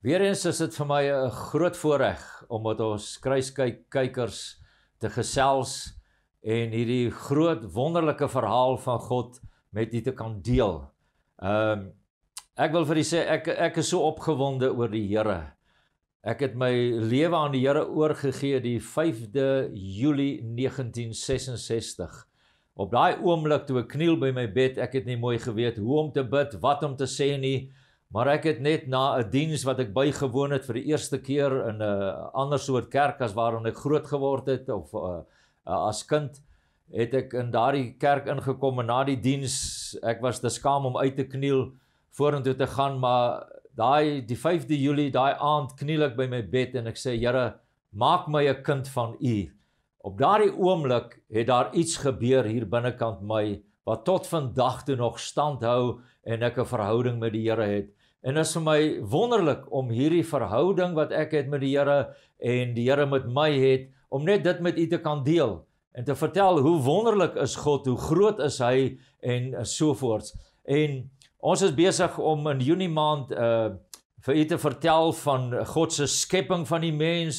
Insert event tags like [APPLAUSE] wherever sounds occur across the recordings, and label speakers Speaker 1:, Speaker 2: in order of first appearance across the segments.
Speaker 1: Weerens is dit vir my 'n groot voorreg om met ons kruiskyk kykers te gesels en hierdie groot wonderlike verhaal van God met u te kan deel. Ehm um, ek wil vir u sê ek ek is so opgewonde oor die Here. Ek het my lewe aan die Here oorgegee die 5de Julie 1966. Op daai oomblik toe ek kniel by my bed, ek het nie mooi geweet hoe om te bid, wat om te sê nie. Maar ek het net na 'n diens wat ek bygewoon het vir die eerste keer in 'n ander soort kerk as waarin ek groot geword het of uh, as kind het ek in daardie kerk ingekom en na die diens ek was te skaam om uit te kniel vorentoe te gaan maar daai die 5de Julie daai aand kniel ek by my bed en ek sê Here maak my 'n kind van U. Op daardie oomblik het daar iets gebeur hier binnekant my wat tot vandag toe nog standhou en ek 'n verhouding met die Here het. En dit is vir my wonderlik om hierdie verhouding wat ek het met die Here en die Here met my het om net dit met u te kan deel en te vertel hoe wonderlik is God, hoe groot is hy en so voort. En ons is besig om in Junie maand uh vir u te vertel van God se skepping van die mens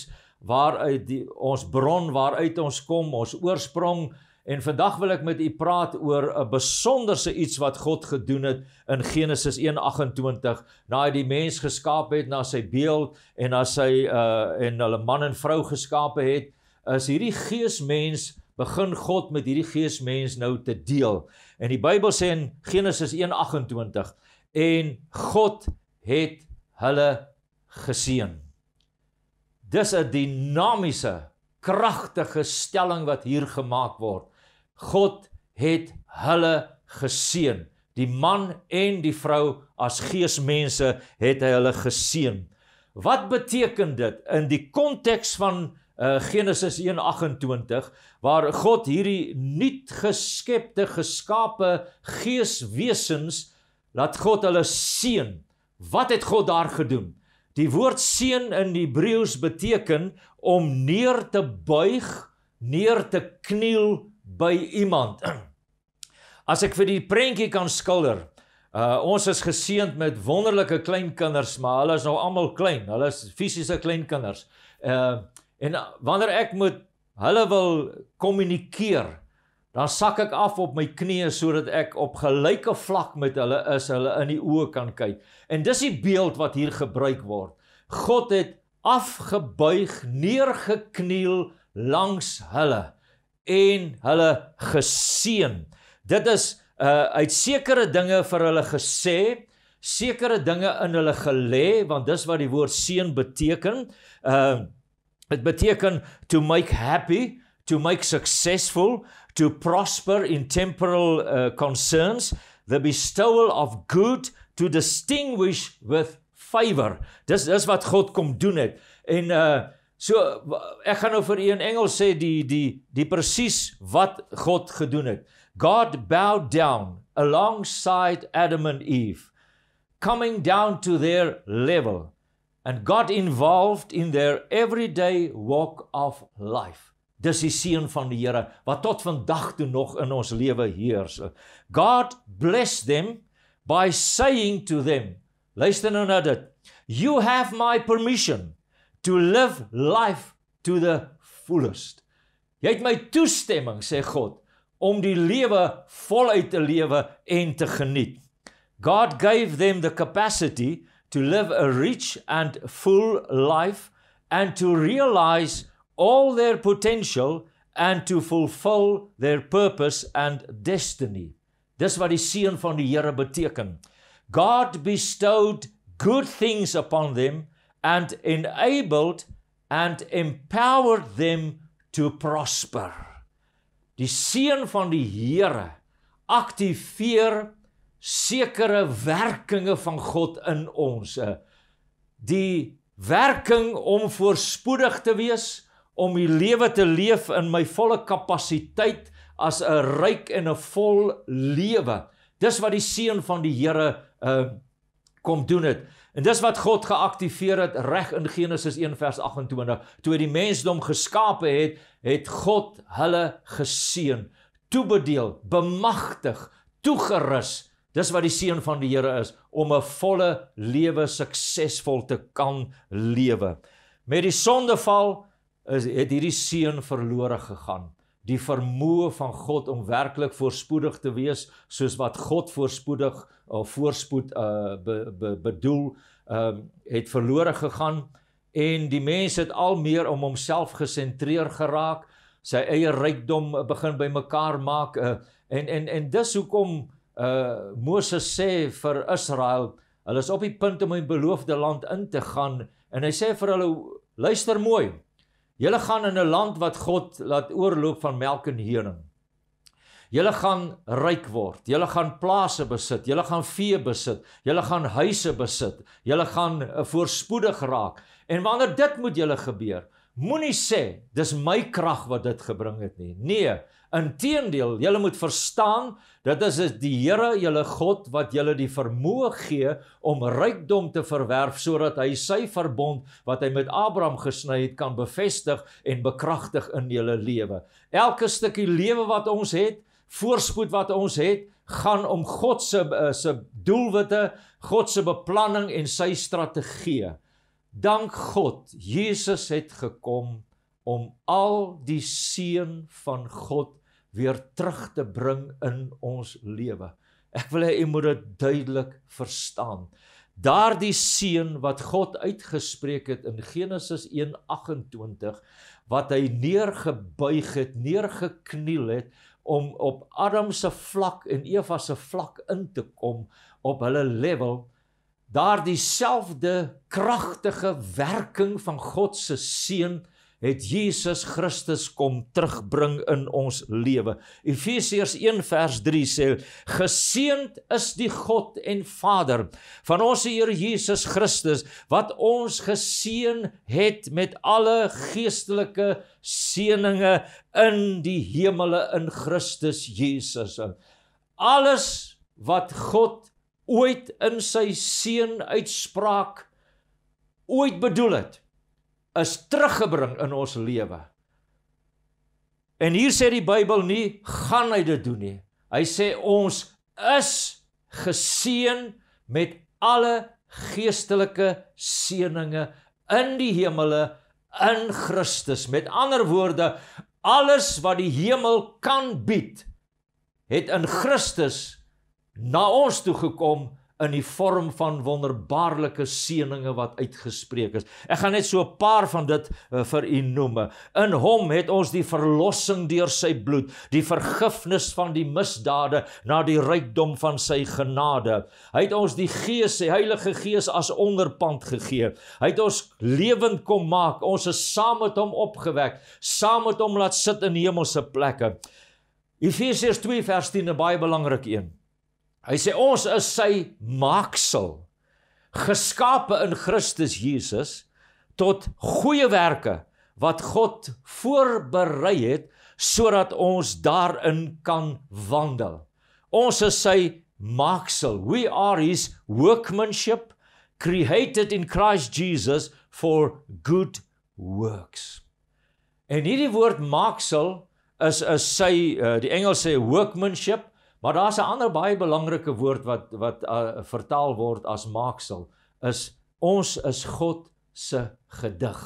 Speaker 1: waaruit die ons bron waaruit ons kom, ons oorsprong uh En vandag wil ek met u praat oor 'n besonderse iets wat God gedoen het in Genesis 1:28, na hy die mens geskaap het na sy beeld en na sy uh en hulle man en vrou geskaap het, is hierdie geesmens begin God met hierdie geesmens nou te deel. En die Bybel sê in Genesis 1:28 en God het hulle geseën. Dis 'n dinamiese, kragtige stelling wat hier gemaak word. God het hulle geseën. Die man en die vrou as geesmense het hy hulle geseën. Wat beteken dit in die konteks van uh, Genesis 1:28 waar God hierdie nuut geskepte geskape geeswesens laat God hulle seën? Wat het God daar gedoen? Die woord seën in Hebreëus beteken om neer te buig, neer te kniel, by iemand. As ek vir die prentjie kan skilder, uh, ons is geseënd met wonderlike klein kinders, maar hulle is nou almal klein. Hulle is fisiese klein kinders. Uh en wanneer ek moet hulle wil kommunikeer, dan sak ek af op my knieë sodat ek op gelyke vlak met hulle is, hulle in die oë kan kyk. En dis die beeld wat hier gebruik word. God het afgebuig, neergekniel langs hulle en hulle geseën. Dit is uh uit sekere dinge vir hulle gesê, sekere dinge in hulle gelê, want dis wat die woord seën beteken. Um uh, dit beteken to make happy, to make successful, to prosper in temporal uh, concerns, the bestowal of good to distinguish with favor. Dis dis wat God kom doen het en uh So ek gaan nou vir u in Engels sê die die die presies wat God gedoen het. God bowed down alongside Adam and Eve, coming down to their level and God involved in their everyday walk of life. Dis die seën van die Here wat tot vandag toe nog in ons lewe heers. God blessed them by saying to them, listen and hear nou it. You have my permission to live life to the fullest. Jy het my toestemming sê God om die lewe voluit te lewe en te geniet. God gave them the capacity to live a rich and full life and to realize all their potential and to fulfill their purpose and destiny. Dis wat die seën van die Here beteken. God bestowed good things upon them and enabled and empowered them to prosper. Die seën van die Here aktiveer sekere werkinge van God in ons. Die werking om voorspoedig te wees, om die lewe te leef in my volle kapasiteit as 'n ryk en 'n vol lewe. Dis wat die seën van die Here uh kom doen dit. En dis wat God geaktiveer het reg in Genesis 1 vers 28. Toe hy die mensdom geskape het, het God hulle geseën, toebedeel, bemagtig, toegerus. Dis wat die seën van die Here is om 'n volle lewe suksesvol te kan lewe. Met die sondeval is het hierdie seën verlore gegaan. Die vermoë van God om werklik voorspoedig te wees, soos wat God voorspoedig of voorspoed uh be, be, bedoel ehm uh, het verlore gegaan en die mense het al meer om homself gesentreer geraak sy eie rykdom uh, begin bymekaar maak uh, en en en dis hoekom uh Moses sê vir Israel hulle is op die punt om in beloofde land in te gaan en hy sê vir hulle luister mooi julle gaan in 'n land wat God laat oorloop van melk en honing Julle gaan ryk word. Julle gaan plase besit. Julle gaan vee besit. Julle gaan huise besit. Julle gaan eh, voorspoedig raak. En wanneer dit moet julle gebeur, moenie sê dis my krag wat dit gebring het nie. Nee, inteendeel, julle moet verstaan dat dit is die Here, julle God wat julle die vermoë gee om rykdom te verwerf sodat hy sy verbond wat hy met Abraham gesny het kan bevestig en bekragtig in julle lewe. Elke stukkie lewe wat ons het, voorspoed wat ons het, gaan om God se eh, se doelwitte, God se beplanning en sy strategie. Dank God, Jesus het gekom om al die seën van God weer terug te bring in ons lewe. Ek wil hê jy moet dit duidelik verstaan. Daardie seën wat God uitgespreek het in Genesis 1:28 wat hy neergebuig het, neergekniel het om op Adam se vlak en Eva se vlak in te kom op hulle level daardie selfde kragtige werking van God se seën het Jesus Christus kom terugbring in ons lewe. Efesiërs 1 vers 3 sê: Geseend is die God en Vader van ons Here Jesus Christus wat ons geseën het met alle geestelike seënings in die hemele in Christus Jesus. Alles wat God ooit in sy seun uitspraak ooit bedoel het is teruggebring in ons lewe. En hier sê die Bybel nie gaan hy dit doen nie. Hy sê ons is geseën met alle geestelike seënings in die hemele in Christus. Met ander woorde, alles wat die hemel kan bied, het in Christus na ons toe gekom in die vorm van wonderbaarlike seënings wat uitgespreek is. Ek gaan net so 'n paar van dit uh, vir u noem. In hom het ons die verlossing deur sy bloed, die vergifnis van die misdade na die rykdom van sy genade. Hy het ons die Gees, sy Heilige Gees as onderpand gegee. Hy het ons lewend kom maak. Ons is saam met hom opgewek, saam met hom laat sit in hemelse plekke. Efesiërs 2 vers 10 'n baie belangrike een. Hy sê ons is sy maaksel geskape in Christus Jesus tot goeie werke wat God voorberei het sodat ons daarin kan wandel. Ons is sy maaksel. We are his workmanship created in Christ Jesus for good works. En hierdie woord maaksel is 'n sy uh, die Engels sê workmanship Maar daar's 'n ander baie belangrike woord wat wat uh, vertaal word as maaksel is ons is God se gedig.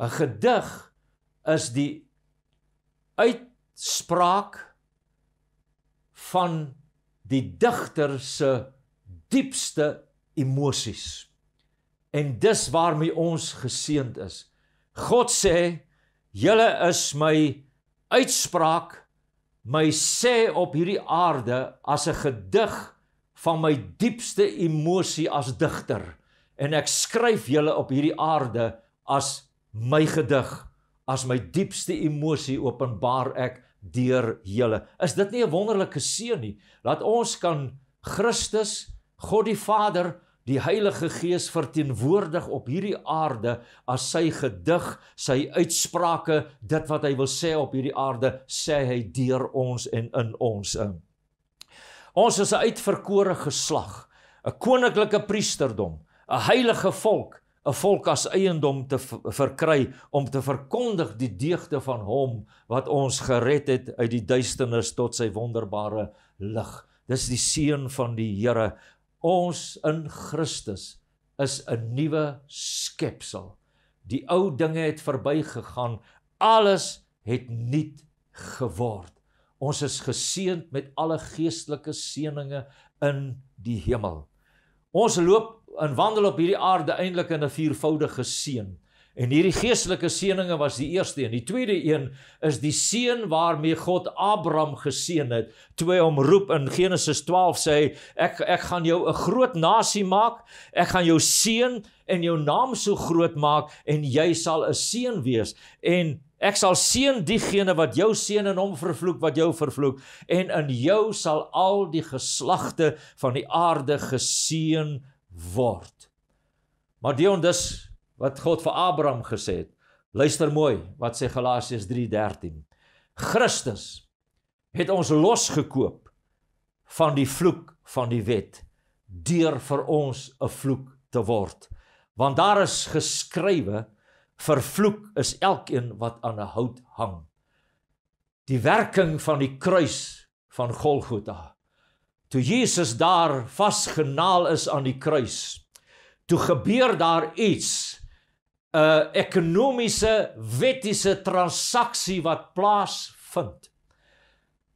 Speaker 1: 'n Gedig is die uitspraak van die digter se diepste emosies. En dis waarmee ons geseënd is. God sê: "Julle is my uitspraak my sê op hierdie aarde as 'n gedig van my diepste emosie as digter en ek skryf julle op hierdie aarde as my gedig as my diepste emosie openbaar ek deur julle is dit nie 'n wonderlike seën nie dat ons kan Christus God die Vader die Heilige Gees verteenwoordig op hierdie aarde as sy gedig, sy uitsprake, dit wat hy wil sê op hierdie aarde, sê hy deur ons en in ons. Ons is 'n uitverkore geslag, 'n koninklike priesterdom, 'n heilige volk, 'n volk as eiendom te verkry om te verkondig die deugde van hom wat ons gered het uit die duisternis tot sy wonderbare lig. Dis die seën van die Here Ons in Christus is 'n nuwe skepsel. Die ou dinge het verbygegaan, alles het nuut geword. Ons is geseënd met alle geestelike seënings in die hemel. Ons loop en wandel op hierdie aarde eintlik in 'n viervoudige seën. En hierdie geestelike seëninge was die eerste een. Die tweede een is die seën waarmee God Abraham geseën het. Toe hy hom roep in Genesis 12 sê hy ek ek gaan jou 'n groot nasie maak. Ek gaan jou seën en jou naam so groot maak en jy sal 'n seën wees en ek sal seën diegene wat jou seën en hom vervloek wat jou vervloek en in jou sal al die geslagte van die aarde geseën word. Maar Dion dis wat God vir Abraham gesê het. Luister mooi wat sê Galasiërs 3:13. Christus het ons losgekoop van die vloek van die wet deur vir ons 'n vloek te word. Want daar is geskrywe vervloek is elkeen wat aan 'n hout hang. Die werking van die kruis van Golgotha. Toe Jesus daar vasgenaal is aan die kruis, toe gebeur daar iets 'n ekonomiese wettiese transaksie wat plaasvind.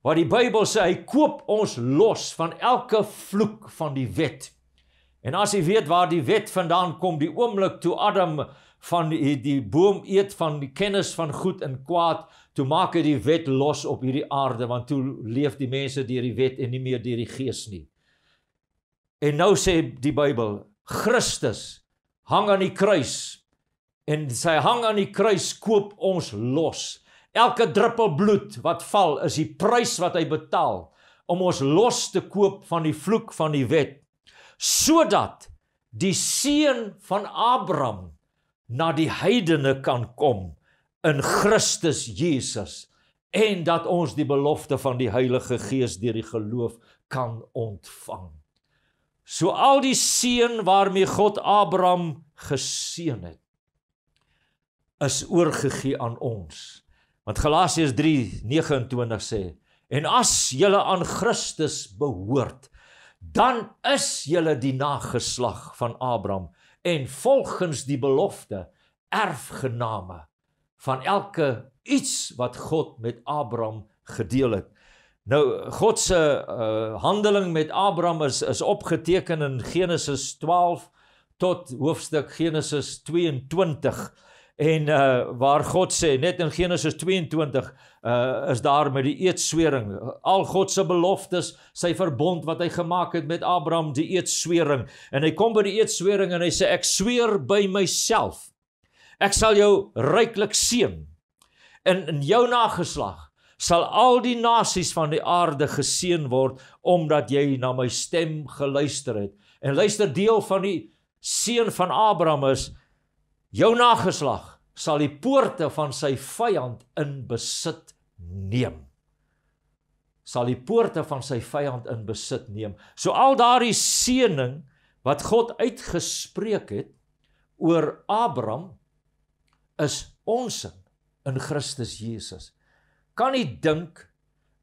Speaker 1: Wat die Bybel sê, hy koop ons los van elke vloek van die wet. En as jy weet waar die wet vandaan kom, die oomblik toe Adam van die, die boom eet van die kennis van goed en kwaad, toe maak hy die wet los op hierdie aarde want toe leef die mense deur die wet en nie meer deur die gees nie. En nou sê die Bybel, Christus hang aan die kruis En sy hang aan die kruis koop ons los. Elke druppel bloed wat val is die prys wat hy betaal om ons los te koop van die vloek van die wet sodat die seun van Abraham na die heidene kan kom in Christus Jesus en dat ons die belofte van die Heilige Gees deur die geloof kan ontvang. So al die seën waarmee God Abraham geseën het, is oorgegee aan ons. Want Galasiërs 3:29 sê en as julle aan Christus behoort dan is julle die nageslag van Abraham en volgens die belofte erfgename van elke iets wat God met Abraham gedeel het. Nou God se uh, eh, handeling met Abraham is is opgeteken in Genesis 12 tot hoofstuk Genesis 22 en uh waar God sê net in Genesis 22 uh eh, is daar met die eetswering al God se beloftes sy verbond wat hy gemaak het met Abraham die eetswering en hy kom by die eetswering en hy sê ek sweer by myself ek sal jou ryklik seën in in jou nageslag sal al die nasies van die aarde geseën word omdat jy na my stem geluister het en luister deel van die seën van Abraham is jou nageslag sal die poorte van sy vyand in besit neem sal die poorte van sy vyand in besit neem so al daardie seëning wat God uitgespreek het oor Abraham is ons in Christus Jesus kan nie dink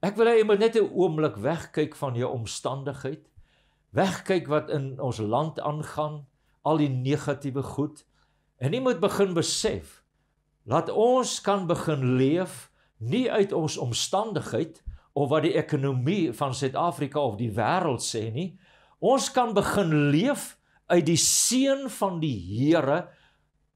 Speaker 1: ek wil hê jy moet net 'n oomblik wegkyk van jou omstandigheid wegkyk wat in ons land aangaan al die negatiewe goed En jy moet begin besef dat ons kan begin leef nie uit ons omstandigheid of wat die ekonomie van Suid-Afrika of die wêreld sê nie. Ons kan begin leef uit die seën van die Here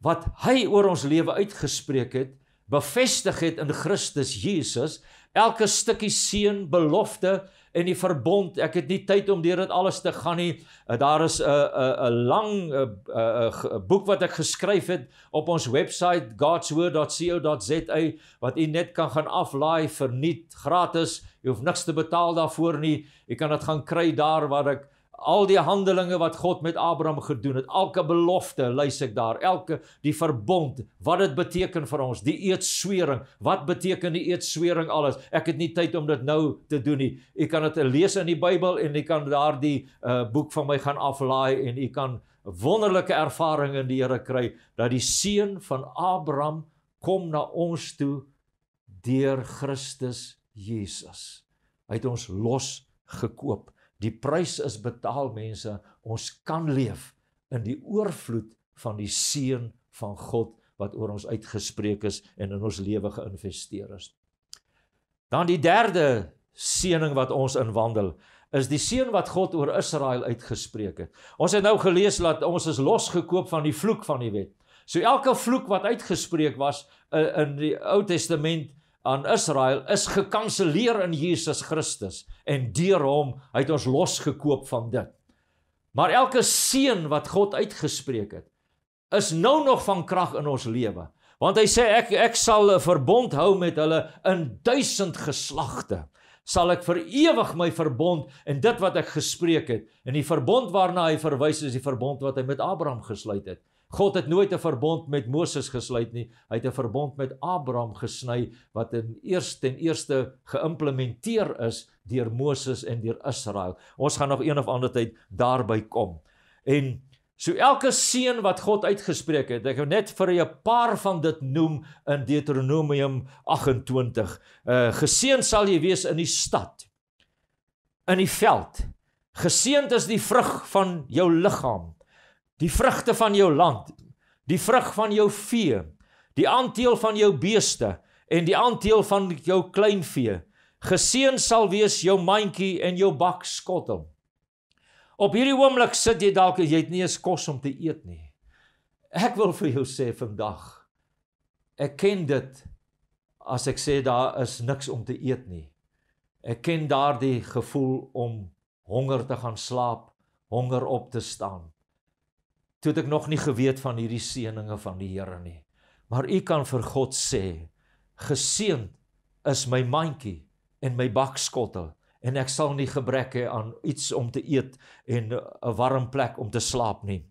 Speaker 1: wat hy oor ons lewe uitgespreek het, bevestig het in Christus Jesus, elke stukkie seën, belofte, en die verbond. Ek het nie tyd om deur dit alles te gaan nie. Eh, daar is 'n 'n 'n lang 'n eh, eh, boek wat ek geskryf het op ons webwerf godsword.co.za wat u net kan gaan aflaai vir net gratis. Jy hoef niks te betaal daarvoor nie. Jy kan dit gaan kry daar waar ek al die handelinge wat God met Abraham gedoen het, elke belofte, lees ek daar, elke die verbond, wat dit beteken vir ons, die eedswering, wat beteken die eedswering alles? Ek het nie tyd om dit nou te doen nie. U kan dit lees in die Bybel en u kan daardie uh, eh, boek van my gaan aflaai en u kan wonderlike ervarings in die Here kry dat die seun van Abraham kom na ons toe deur Christus Jesus. Hy het ons los gekoop. Die prys is betaal mense. Ons kan leef in die oorvloed van die seën van God wat oor ons uitgespreek is en in ons lewe geïnvesteer is. Dan die derde seëning wat ons inwandel is die seën wat God oor Israel uitgespreek het. Ons het nou gelees dat ons is losgekoop van die vloek van die wet. So elke vloek wat uitgespreek was eh, in die Ou Testament aan Israel is gekanselleer in Jesus Christus en deur hom het ons losgekoop van dit. Maar elke seën wat God uitgespreek het is nou nog van krag in ons lewe. Want hy sê ek ek sal 'n verbond hou met hulle in duisend geslagte. Sal ek vir ewig my verbond en dit wat ek gespreek het en die verbond waarna hy verwys is die verbond wat hy met Abraham gesluit het. God het nooit 'n verbond met Moses gesluit nie. Hy het 'n verbond met Abraham gesny wat in eers ten eerste geïmplementeer is deur Moses en deur Israel. Ons gaan nog een of ander tyd daarby kom. En so elke seën wat God uitgespreek het, ek wil net vir 'n paar van dit noem in Deuteronomium 28. Uh geseën sal jy wees in die stad. In die veld. Geseend is die vrug van jou liggaam die vrugte van jou land, die vrug van jou vee, die aandeel van jou beeste en die aandeel van jou kleinvee. Geseën sal wees jou mandjie en jou bak skottel. Op hierdie oomblik sit jy dalk jy het nie eens kos om te eet nie. Ek wil vir jou sê vandag ek ken dit as ek sê daar is niks om te eet nie. Ek ken daardie gevoel om honger te gaan slaap, honger op te staan toe het ek nog nie geweet van hierdie seëninge van die Here nie. Maar u kan vir God sê, geseënd is my mandjie en my bakskottel en ek sal nie gebrek hê aan iets om te eet en eh, 'n warm plek om te slaap nie.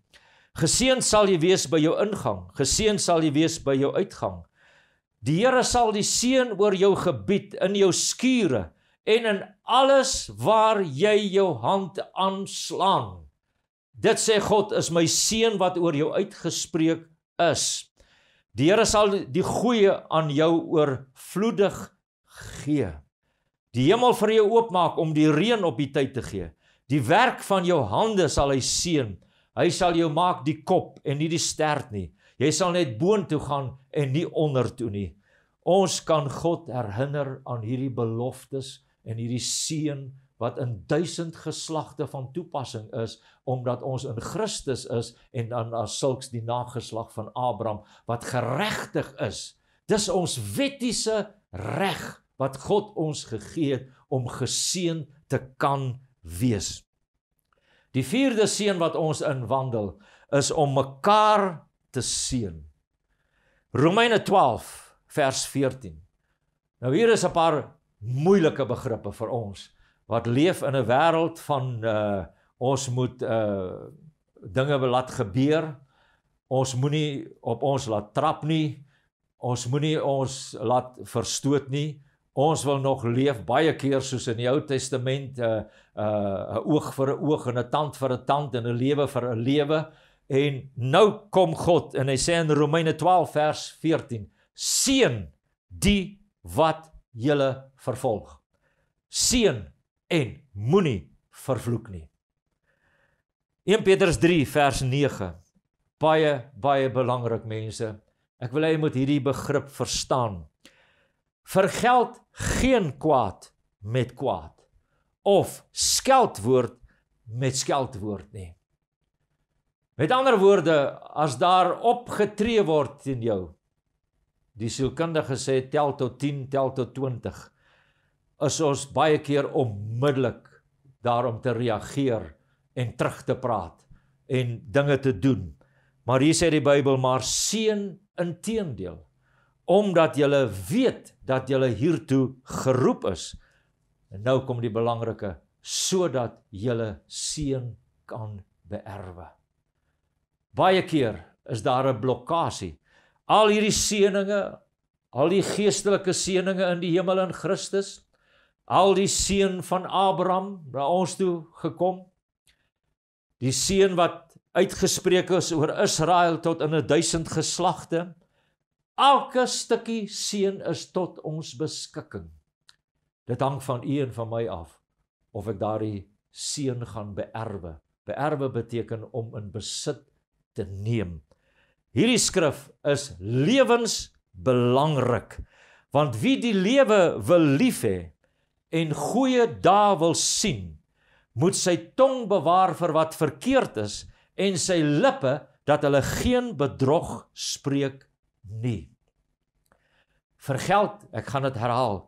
Speaker 1: Geseënd sal jy wees by jou ingang, geseënd sal jy wees by jou uitgang. Die Here sal die seën oor jou gebied in jou skure en in alles waar jy jou hand aanslaan. Dit sê God is my seën wat oor jou uitgespreek is. Die Here sal die goeie aan jou oorvloedig gee. Die hemel vir jou oopmaak om die reën op die tyd te gee. Die werk van jou hande sal hy seën. Hy sal jou maak die kop en nie die stert nie. Jy sal net boontoe gaan en nie ondertoe nie. Ons kan God herinner aan hierdie beloftes en hierdie seën wat in duisend geslagte van toepassing is omdat ons in Christus is en dan as sulks die nageslag van Abraham wat geregtig is. Dis ons wettiese reg wat God ons gegee het om geseën te kan wees. Die vierde seën wat ons inwandel is om mekaar te seën. Romeine 12 vers 14. Nou hier is 'n paar moeilike begrippe vir ons wat leef in 'n wêreld van uh ons moet uh dinge laat gebeur. Ons moenie op ons laat trap nie. Ons moenie ons laat verstoot nie. Ons wil nog leef baie keer soos in die Ou Testament uh uh 'n oog vir 'n oog en 'n tand vir 'n tand en 'n lewe vir 'n lewe. En nou kom God en hy sê in Romeine 12 vers 14: Seën die wat julle vervolg. Seën en moenie vervloek nie. 1 Petrus 3 vers 9. Baie baie belangrik mense. Ek wil hê jy moet hierdie begrip verstaan. Vergeld geen kwaad met kwaad of skeldwoord met skeldwoord nie. Met ander woorde, as daar opgetree word teen jou, die sielkundige sê tel tot 10, tel tot 20 is ons baie keer onmiddellik daarom te reageer en terug te praat en dinge te doen. Maar hier sê die Bybel maar seën inteendeel omdat jy weet dat jy hiertoe geroep is. En nou kom die belangrike sodat jy seën kan beerwe. Baie keer is daar 'n blokkade. Al hierdie seënings, al die geestelike seënings in die hemel in Christus, al die seun van Abraham na ons toe gekom. Die seun wat uitgespreek is oor Israel tot in 1000 geslagte. Elke stukkie seun is tot ons beskikking. Dit hang van u en van my af of ek daardie seun gaan beerwe. Beerwe beteken om in besit te neem. Hierdie skrif is lewensbelangrik want wie die lewe wil liefhê en goeie dae wil sien, moet sy tong bewaar vir wat verkeerd is en sy lippe dat hulle geen bedrog spreek nie. Vir geld, ek gaan dit herhaal,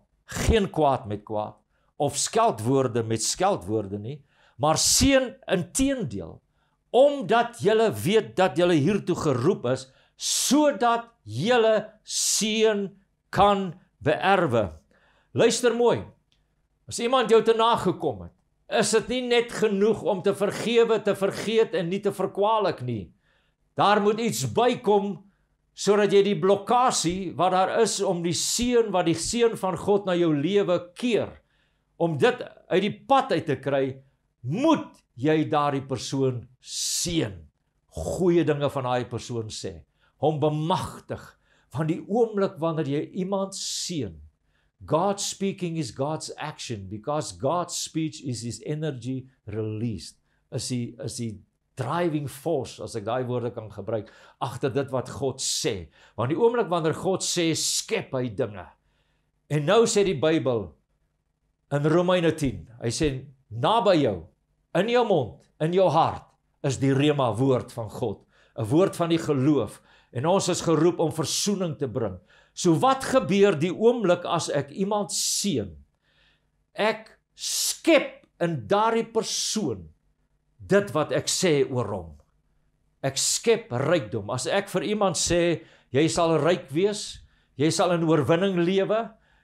Speaker 1: geen kwaad met kwaad of skeldwoorde met skeldwoorde nie, maar seën inteendeel, omdat jy weet dat jy hiertoe geroep is sodat jy seën kan beerwe. Luister mooi. As iemand jou te na gekom het, is dit nie net genoeg om te vergewe, te vergeet en nie te verkwalik nie. Daar moet iets bykom sodat jy die blokkade wat daar is om die seën wat die seën van God na jou lewe keer, om dit uit die pad uit te kry, moet jy daardie persoon seën. Goeie dinge van daai persoon sê. Hom bemagtig van die oomblik wanneer jy iemand seën God speaking is God's action because God's speech is his energy released. Is hy is hy driving force as ek daai woorde kan gebruik agter dit wat God sê. Want die oomblik wanneer God sê skep hy dinge. En nou sê die Bybel in Romeine 10. Hy sê naby jou in jou mond, in jou hart is die rema woord van God, 'n woord van die geloof en ons is geroep om verzoening te bring. So wat gebeur die oomblik as ek iemand seën? Ek skep in daardie persoon dit wat ek sê oor hom. Ek skep rykdom. As ek vir iemand sê jy sal ryk wees, jy sal in oorwinning lewe,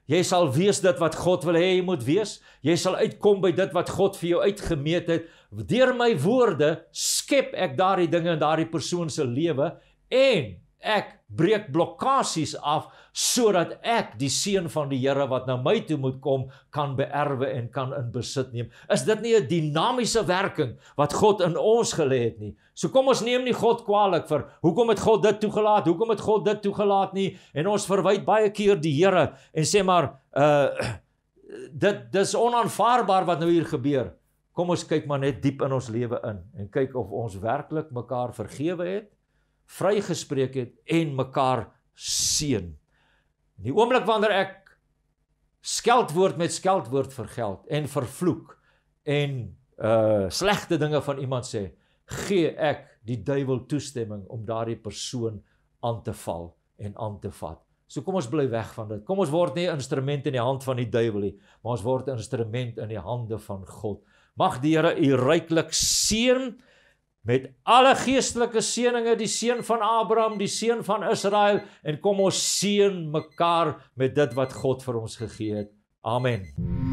Speaker 1: jy sal wees dit wat God wil hê jy moet wees, jy sal uitkom by dit wat God vir jou uitgemeet het, deur my woorde skep ek daardie dinge in daardie persoon se lewe en ek breek blokkades af sodat ek die seën van die Here wat na my toe moet kom kan beerwe en kan in besit neem. Is dit nie 'n dinamiese werking wat God in ons gelê het nie? So kom ons neem nie God kwaadlik vir hoekom het God dit toegelaat? Hoekom het God dit toegelaat nie? En ons verwyd baie keer die Here en sê maar uh [CLEARS THROAT] dit dis onaanvaarbaar wat nou hier gebeur. Kom ons kyk maar net diep in ons lewe in en kyk of ons werklik mekaar vergewe het vrygespreek het en mekaar seën. In die oomblik wanneer ek skeldwoord met skeldwoord vergeld en vervloek en uh slegte dinge van iemand sê, gee ek die duiwel toestemming om daardie persoon aan te val en aan te vat. So kom ons bly weg van dit. Kom ons word nie instrument in die hand van die duiwel nie, maar ons word instrument in die hande van God. Mag die Here u ryklik seën met alle geestelike seënings die seën van Abraham, die seën van Israel en kom ons seën mekaar met dit wat God vir ons gegee het. Amen. Hmm.